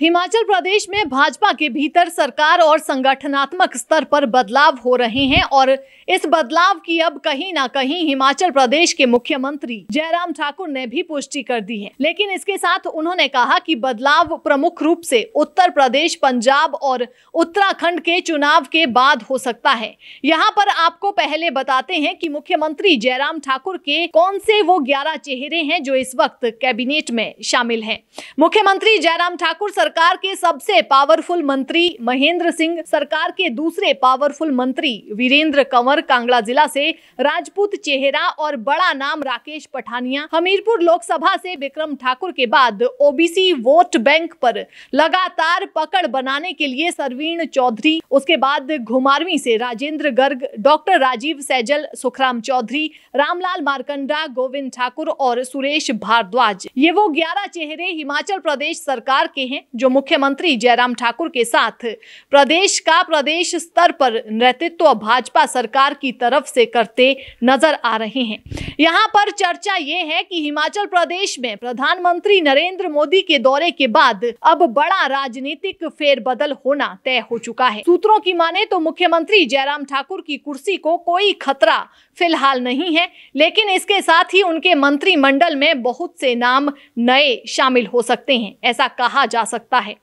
हिमाचल प्रदेश में भाजपा के भीतर सरकार और संगठनात्मक स्तर पर बदलाव हो रहे हैं और इस बदलाव की अब कहीं ना कहीं हिमाचल प्रदेश के मुख्यमंत्री जयराम ठाकुर ने भी पुष्टि कर दी है लेकिन इसके साथ उन्होंने कहा कि बदलाव प्रमुख रूप से उत्तर प्रदेश पंजाब और उत्तराखंड के चुनाव के बाद हो सकता है यहाँ पर आपको पहले बताते हैं कि मुख्यमंत्री जयराम ठाकुर के कौन से वो ग्यारह चेहरे हैं जो इस वक्त कैबिनेट में शामिल है मुख्यमंत्री जयराम ठाकुर सरकार के सबसे पावरफुल मंत्री महेंद्र सिंह सरकार के दूसरे पावरफुल मंत्री वीरेंद्र कंवर कांगड़ा जिला से राजपूत चेहरा और बड़ा नाम राकेश पठानिया हमीरपुर लोकसभा से विक्रम ठाकुर के बाद ओबीसी वोट बैंक पर लगातार पकड़ बनाने के लिए सरवीण चौधरी उसके बाद घुमारवी से राजेंद्र गर्ग डॉक्टर राजीव सैजल सुखराम चौधरी रामलाल मारकंडा गोविंद ठाकुर और सुरेश भारद्वाज ये वो ग्यारह चेहरे हिमाचल प्रदेश सरकार के हैं जो मुख्यमंत्री जयराम ठाकुर के साथ प्रदेश का प्रदेश स्तर पर नेतृत्व भाजपा सरकार की तरफ से करते नजर आ रहे हैं यहाँ पर चर्चा ये है कि हिमाचल प्रदेश में प्रधानमंत्री नरेंद्र मोदी के दौरे के बाद अब बड़ा राजनीतिक फेरबदल होना तय हो चुका है सूत्रों की माने तो मुख्यमंत्री जयराम ठाकुर की कुर्सी को कोई खतरा फिलहाल नहीं है लेकिन इसके साथ ही उनके मंत्रिमंडल में बहुत से नाम नए शामिल हो सकते हैं ऐसा कहा जा सकता सकता है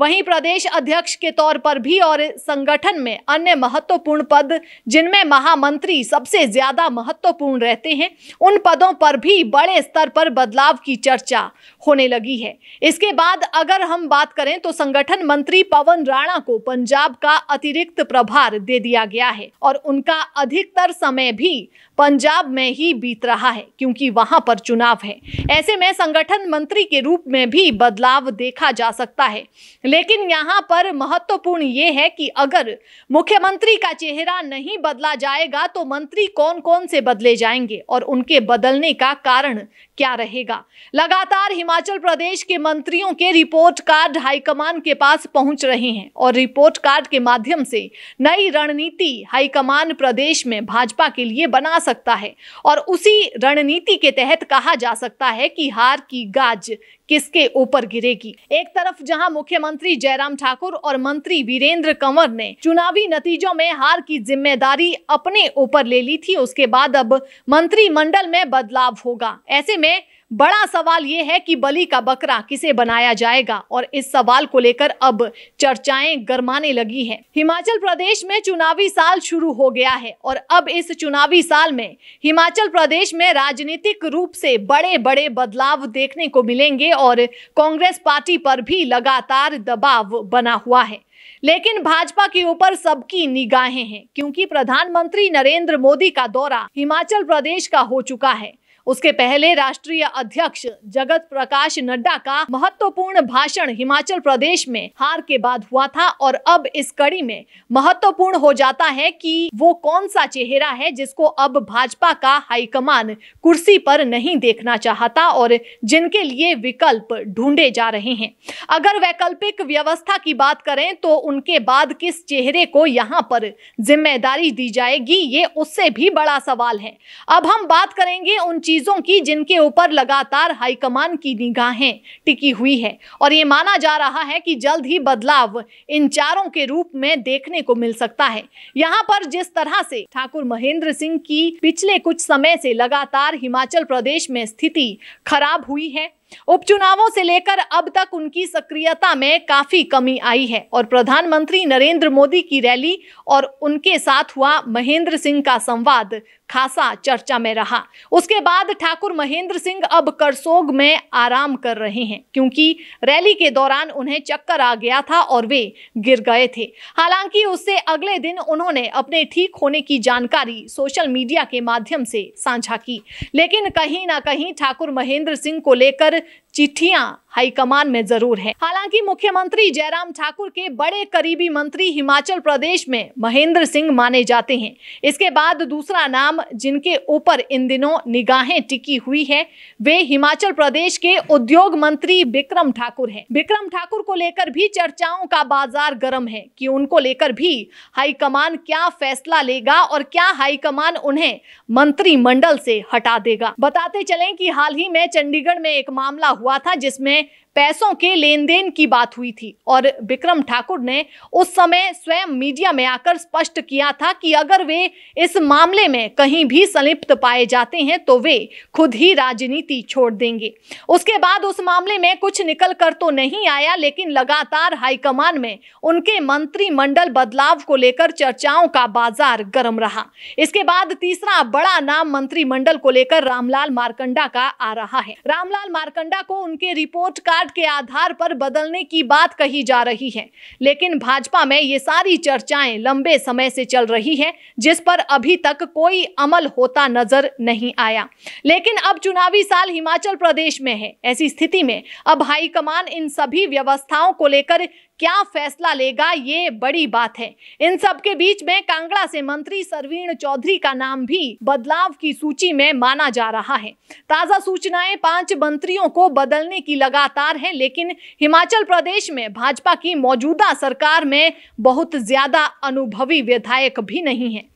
वहीं प्रदेश अध्यक्ष के तौर पर भी और संगठन में अन्य महत्वपूर्ण पद जिनमें महामंत्री सबसे ज्यादा महत्वपूर्ण रहते हैं उन पदों पर भी बड़े स्तर पर बदलाव की चर्चा होने लगी है इसके बाद अगर हम बात करें तो संगठन मंत्री पवन राणा को पंजाब का अतिरिक्त प्रभार दे दिया गया है और उनका अधिकतर समय भी पंजाब में ही बीत रहा है क्योंकि वहां पर चुनाव है ऐसे में संगठन मंत्री के रूप में भी बदलाव देखा जा सकता सकता है लेकिन यहाँ पर महत्वपूर्ण ये है कि अगर मुख्यमंत्री का चेहरा नहीं बदला जाएगा तो मंत्री कौन कौन से बदले जाएंगे और उनके बदलने का कारण क्या रहेगा लगातार हिमाचल प्रदेश के मंत्रियों के रिपोर्ट कार्ड हाईकमान के पास पहुंच रहे हैं और रिपोर्ट कार्ड के माध्यम से नई रणनीति हाईकमान प्रदेश में भाजपा के लिए बना सकता है और उसी रणनीति के तहत कहा जा सकता है कि हार की गाज किसके ऊपर गिरेगी एक तरफ जहां मुख्यमंत्री जयराम ठाकुर और मंत्री वीरेंद्र कंवर ने चुनावी नतीजों में हार की जिम्मेदारी अपने ऊपर ले ली थी उसके बाद अब मंत्रिमंडल में बदलाव होगा ऐसे में में बड़ा सवाल यह है कि बलि का बकरा किसे बनाया जाएगा और इस सवाल को लेकर अब चर्चाएं गरमाने लगी हैं। हिमाचल प्रदेश में चुनावी साल शुरू हो गया है और अब इस चुनावी साल में हिमाचल प्रदेश में राजनीतिक रूप से बड़े बड़े बदलाव देखने को मिलेंगे और कांग्रेस पार्टी पर भी लगातार दबाव बना हुआ है लेकिन भाजपा के ऊपर सबकी निगाहें हैं क्योंकि प्रधानमंत्री नरेंद्र मोदी का दौरा हिमाचल प्रदेश का हो चुका है उसके पहले राष्ट्रीय अध्यक्ष जगत प्रकाश नड्डा का महत्वपूर्ण भाषण हिमाचल प्रदेश में हार के बाद हुआ था और अब इस कड़ी में महत्वपूर्ण हो जाता है कि वो कौन सा चेहरा है जिसको अब भाजपा का हाईकमान कुर्सी पर नहीं देखना चाहता और जिनके लिए विकल्प ढूंढे जा रहे हैं अगर वैकल्पिक व्यवस्था की बात करें तो उनके बाद किस चेहरे को यहाँ पर जिम्मेदारी दी जाएगी ये उससे भी बड़ा सवाल है अब हम बात करेंगे उन चीज चीज़ों की जिनके ऊपर लगातार हाईकमान की निगाहें टिकी हुई है और ये माना जा रहा है कि जल्द ही बदलाव इन चारों के रूप में देखने को मिल सकता है यहाँ पर जिस तरह से ठाकुर महेंद्र सिंह की पिछले कुछ समय से लगातार हिमाचल प्रदेश में स्थिति खराब हुई है उपचुनावों से लेकर अब तक उनकी सक्रियता में काफी कमी आई है और प्रधानमंत्री नरेंद्र मोदी की रैली और उनके साथ हुआ महेंद्र सिंह का संवाद खासा चर्चा में रहा उसके बाद ठाकुर महेंद्र सिंह अब करसोग में आराम कर रहे हैं क्योंकि रैली के दौरान उन्हें चक्कर आ गया था और वे गिर गए थे हालांकि उससे अगले दिन उन्होंने अपने ठीक होने की जानकारी सोशल मीडिया के माध्यम से साझा की लेकिन कहीं ना कहीं ठाकुर महेंद्र सिंह को लेकर चिट्ठियां हाईकमान में जरूर है हालांकि मुख्यमंत्री जयराम ठाकुर के बड़े करीबी मंत्री हिमाचल प्रदेश में महेंद्र सिंह माने जाते हैं इसके बाद दूसरा नाम जिनके ऊपर इन दिनों निगाहें टिकी हुई है वे हिमाचल प्रदेश के उद्योग मंत्री बिक्रम ठाकुर हैं। बिक्रम ठाकुर को लेकर भी चर्चाओं का बाजार गर्म है कि उनको लेकर भी हाईकमान क्या फैसला लेगा और क्या हाईकमान उन्हें मंत्रिमंडल से हटा देगा बताते चले की हाल ही में चंडीगढ़ में एक मामला मामला हुआ था जिसमें पैसों के लेन देन की बात हुई थी और बिक्रम ठाकुर ने उस समय स्वयं मीडिया में आकर स्पष्ट किया था कि अगर वे इस मामले में कहीं भी संलिप्त पाए जाते हैं तो वे खुद ही राजनीति छोड़ देंगे उसके बाद उस मामले में कुछ निकल कर तो नहीं आया लेकिन लगातार हाईकमान में उनके मंत्रिमंडल बदलाव को लेकर चर्चाओं का बाजार गर्म रहा इसके बाद तीसरा बड़ा नाम मंत्रिमंडल को लेकर रामलाल मारकंडा का आ रहा है रामलाल मारकंडा को उनके रिपोर्ट का कार्ड के आधार पर बदलने की बात कही जा रही है लेकिन भाजपा में ये सारी चर्चाएं लंबे समय से चल रही हैं जिस पर अभी तक कोई अमल होता नजर नहीं आया लेकिन अब चुनावी साल हिमाचल प्रदेश में है ऐसी स्थिति में अब हाईकमान इन सभी व्यवस्थाओं को लेकर क्या फैसला लेगा ये बड़ी बात है इन सब के बीच में कांगड़ा से मंत्री सरवीण चौधरी का नाम भी बदलाव की सूची में माना जा रहा है ताजा सूचनाएं पांच मंत्रियों को बदलने की लगातार है लेकिन हिमाचल प्रदेश में भाजपा की मौजूदा सरकार में बहुत ज्यादा अनुभवी विधायक भी नहीं है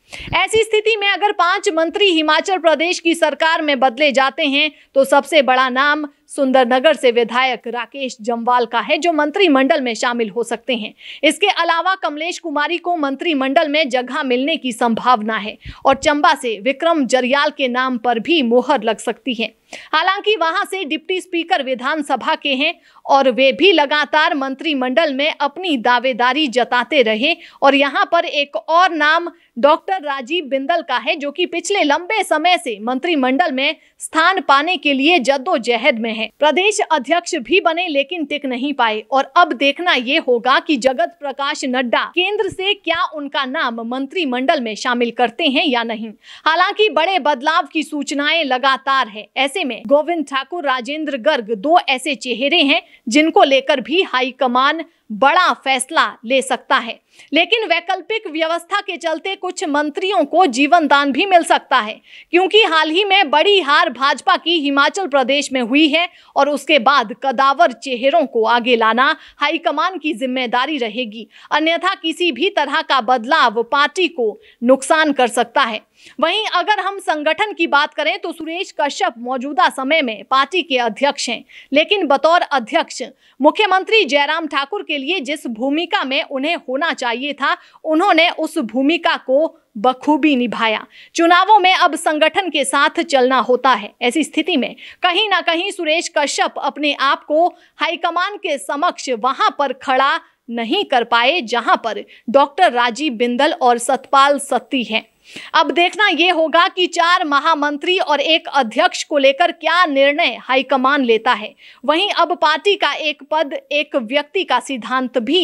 ऐसी स्थिति में अगर पांच मंत्री हिमाचल प्रदेश की सरकार में बदले जाते हैं तो सबसे बड़ा नाम सुंदरनगर से विधायक राकेश जम्वाल का है जो मंत्रिमंडल में शामिल हो सकते हैं इसके अलावा कमलेश कुमारी को मंत्रिमंडल में जगह मिलने की संभावना है और चंबा से विक्रम जरियाल के नाम पर भी मोहर लग सकती है हालांकि वहां से डिप्टी स्पीकर विधानसभा के हैं और वे भी लगातार मंत्रिमंडल में अपनी दावेदारी जताते रहे और यहां पर एक और नाम डॉक्टर राजीव बिंदल का है जो कि पिछले लंबे समय से मंत्रिमंडल में स्थान पाने के लिए जद्दोजहद में है प्रदेश अध्यक्ष भी बने लेकिन टिक नहीं पाए और अब देखना ये होगा कि जगत प्रकाश नड्डा केंद्र से क्या उनका नाम मंत्रिमंडल में शामिल करते हैं या नहीं हालांकि बड़े बदलाव की सूचनाएं लगातार है ऐसे ऐसे में गोविंद ठाकुर राजेंद्र गर्ग दो ऐसे चेहरे हैं जिनको लेकर भी हाईकमान बड़ा फैसला ले सकता है लेकिन वैकल्पिक व्यवस्था के चलते कुछ मंत्रियों को जीवन दान भी मिल सकता है क्योंकि हाल ही में बड़ी हार भाजपा की हिमाचल प्रदेश में हुई है और उसके बाद कदावर चेहरों को आगे लाना हाईकमान की जिम्मेदारी रहेगी अन्यथा किसी भी तरह का बदलाव पार्टी को नुकसान कर सकता है वहीं अगर हम संगठन की बात करें तो सुरेश कश्यप मौजूदा समय में पार्टी के अध्यक्ष हैं लेकिन बतौर अध्यक्ष मुख्यमंत्री जयराम ठाकुर के के लिए जिस भूमिका में उन्हें होना चाहिए था उन्होंने उस भूमिका को बखूबी निभाया चुनावों में अब संगठन के साथ चलना होता है ऐसी स्थिति में कहीं ना कहीं सुरेश कश्यप अपने आप को हाईकमान के समक्ष वहां पर खड़ा नहीं कर पाए जहां पर डॉक्टर राजीव बिंदल और सतपाल सत्ती हैं अब देखना यह होगा कि चार महामंत्री और एक अध्यक्ष को लेकर क्या निर्णय हाईकमान लेता है वहीं अब पार्टी का एक पद एक व्यक्ति का सिद्धांत भी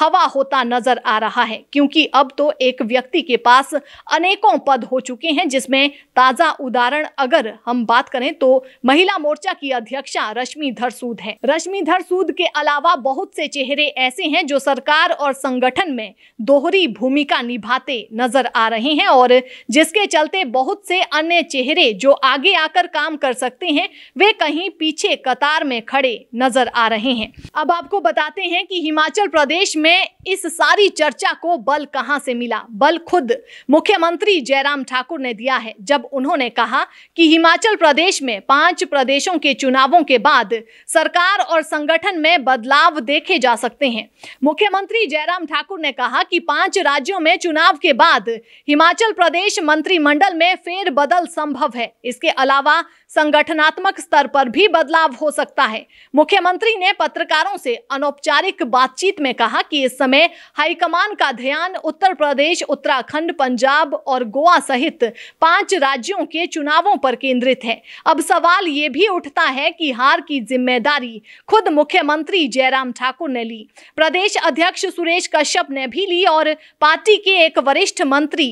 हवा होता नजर आ रहा है क्योंकि अब तो एक व्यक्ति के पास अनेकों पद हो चुके हैं जिसमें ताजा उदाहरण अगर हम बात करें तो महिला मोर्चा की अध्यक्षा रश्मि धरसूद है रश्मि धरसूद के अलावा बहुत से चेहरे ऐसे हैं जो सरकार और संगठन में दोहरी भूमिका निभाते नजर आ रहे हैं और और जिसके चलते बहुत से अन्य चेहरे जो आगे आकर काम कर सकते हैं वे कहीं पीछे कतार में खड़े नजर आ रहे हैं अब आपको बताते हैं कि हिमाचल प्रदेश में इस सारी चर्चा को बल कहां से मिला बल खुद मुख्यमंत्री जयराम ठाकुर ने दिया है जब उन्होंने कहा कि हिमाचल प्रदेश में पांच प्रदेशों के चुनावों के बाद सरकार और संगठन में बदलाव देखे जा सकते हैं मुख्यमंत्री जयराम ठाकुर ने कहा कि पांच राज्यों में चुनाव के बाद हिमाचल हिमाचल प्रदेश मंत्रिमंडल में फेरबदल संभव है इसके अलावा संगठनात्मक स्तर पर भी बदलाव हो सकता है मुख्यमंत्री ने पत्रकारों से अनौपचारिक बातचीत में कहा कि इस समय हाईकमान का ध्यान उत्तर प्रदेश उत्तराखंड पंजाब और गोवा सहित पांच राज्यों के चुनावों पर केंद्रित है अब सवाल ये भी उठता है कि हार की जिम्मेदारी खुद मुख्यमंत्री जयराम ठाकुर ने ली प्रदेश अध्यक्ष सुरेश कश्यप ने भी ली और पार्टी के एक वरिष्ठ मंत्री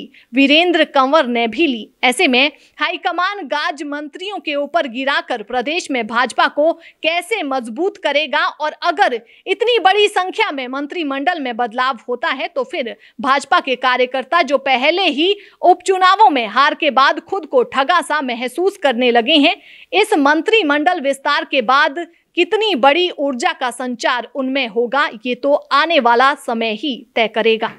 वीरेंद्र कंवर ने भी ली ऐसे में हाईकमान गाज मंत्रियों के ऊपर गिराकर प्रदेश में भाजपा को कैसे मजबूत करेगा और अगर इतनी बड़ी संख्या में मंत्रिमंडल में बदलाव होता है तो फिर भाजपा के कार्यकर्ता जो पहले ही उपचुनावों में हार के बाद खुद को ठगा सा महसूस करने लगे हैं इस मंत्रिमंडल विस्तार के बाद कितनी बड़ी ऊर्जा का संचार उनमें होगा ये तो आने वाला समय ही तय करेगा